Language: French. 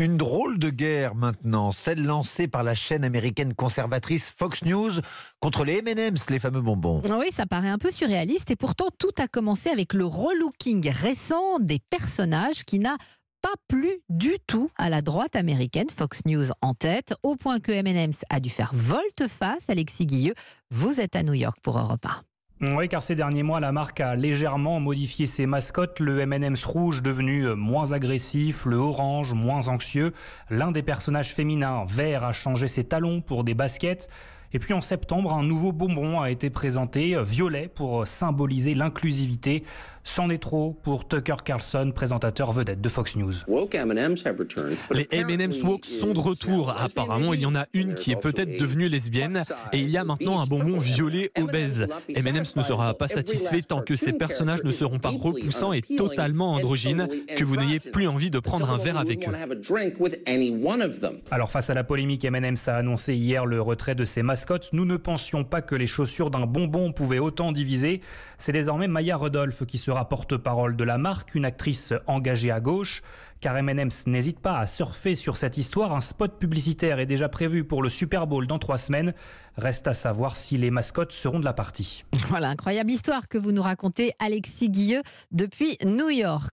Une drôle de guerre maintenant, celle lancée par la chaîne américaine conservatrice Fox News contre les M&M's, les fameux bonbons. Ah oui, ça paraît un peu surréaliste et pourtant tout a commencé avec le relooking récent des personnages qui n'a pas plu du tout à la droite américaine, Fox News en tête, au point que M&M's a dû faire volte-face. Alexis Guilleux, vous êtes à New York pour repas. Oui, car ces derniers mois, la marque a légèrement modifié ses mascottes. Le M&M's rouge devenu euh, moins agressif, le orange moins anxieux. L'un des personnages féminins, vert, a changé ses talons pour des baskets. Et puis en septembre, un nouveau bonbon a été présenté, euh, violet, pour euh, symboliser l'inclusivité. C'en est trop pour Tucker Carlson, présentateur vedette de Fox News. Les M&M's woke sont de retour. Apparemment, il y en a une qui est peut-être devenue lesbienne et il y a maintenant un bonbon violet obèse. M&M's ne sera pas satisfait tant que ces personnages ne seront pas repoussants et totalement androgynes, que vous n'ayez plus envie de prendre un verre avec eux. Alors face à la polémique, M&M's a annoncé hier le retrait de ses masques nous ne pensions pas que les chaussures d'un bonbon pouvaient autant diviser. C'est désormais Maya Rodolphe qui sera porte-parole de la marque, une actrice engagée à gauche, car M&M's n'hésite pas à surfer sur cette histoire. Un spot publicitaire est déjà prévu pour le Super Bowl dans trois semaines. Reste à savoir si les mascottes seront de la partie. Voilà, incroyable histoire que vous nous racontez, Alexis Guilleux, depuis New York.